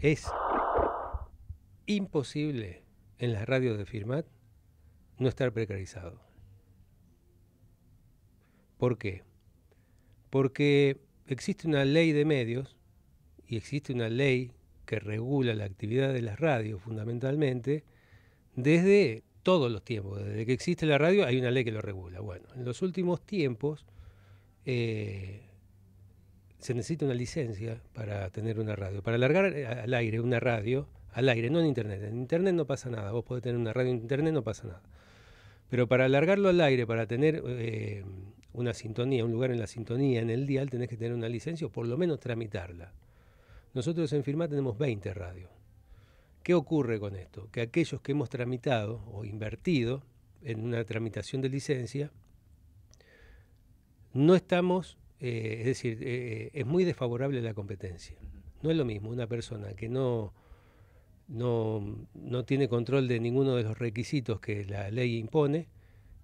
Es imposible en las radios de Firmat no estar precarizado. ¿Por qué? Porque existe una ley de medios y existe una ley que regula la actividad de las radios fundamentalmente desde todos los tiempos. Desde que existe la radio hay una ley que lo regula. Bueno, en los últimos tiempos eh, se necesita una licencia para tener una radio. Para alargar eh, al aire una radio, al aire, no en internet. En internet no pasa nada. Vos podés tener una radio en internet, no pasa nada. Pero para alargarlo al aire, para tener eh, una sintonía, un lugar en la sintonía, en el dial, tenés que tener una licencia o por lo menos tramitarla. Nosotros en Firma tenemos 20 radios. ¿Qué ocurre con esto? Que aquellos que hemos tramitado o invertido en una tramitación de licencia, no estamos eh, es decir, eh, es muy desfavorable la competencia. No es lo mismo una persona que no, tiene control de ninguno de los requisitos que la ley impone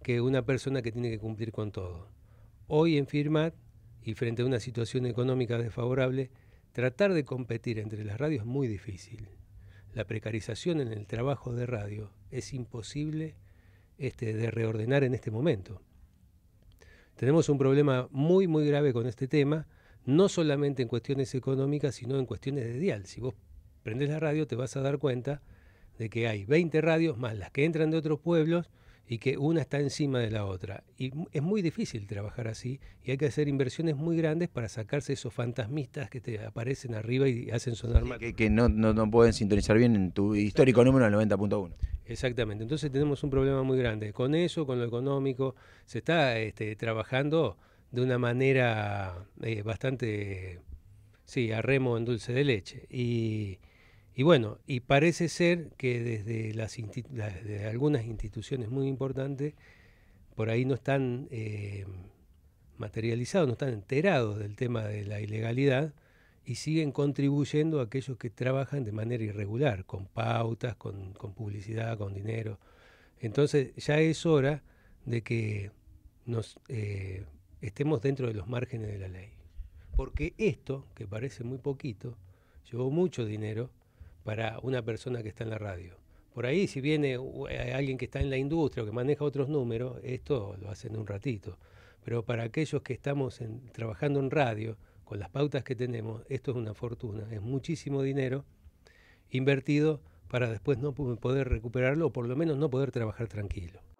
que una persona que tiene que cumplir con todo. Hoy en Firmat y frente a una situación económica desfavorable, tratar de competir entre las radios es muy difícil. La precarización en el trabajo de radio es imposible este, de reordenar en este momento. Tenemos un problema muy, muy grave con este tema, no solamente en cuestiones económicas, sino en cuestiones de dial. Si vos prendés la radio te vas a dar cuenta de que hay 20 radios más las que entran de otros pueblos y que una está encima de la otra. Y es muy difícil trabajar así y hay que hacer inversiones muy grandes para sacarse esos fantasmistas que te aparecen arriba y hacen sonar mal. Que, no, no, no, pueden sintonizar bien en tu histórico número 90.1. Exactamente, entonces tenemos un problema muy grande. Con eso, con lo económico, se está este, trabajando de una manera eh, bastante, sí, a remo en dulce de leche. Y, bueno, y parece ser que desde, las algunas instituciones muy importantes, por ahí no están eh, materializados, no están enterados del tema de la ilegalidad y siguen contribuyendo aquellos que trabajan de manera irregular, con pautas, con, publicidad, con dinero. Entonces ya es hora de que nos eh, estemos dentro de los márgenes de la ley. Porque esto, que parece muy poquito, llevó mucho dinero para una persona que está en la radio. Por ahí, si viene eh, alguien que está en la industria o que maneja otros números, esto lo hacen en un ratito. Pero para aquellos que estamos trabajando en radio, con las pautas que tenemos, esto es una fortuna, es muchísimo dinero invertido para después no poder recuperarlo o por lo menos no poder trabajar tranquilo.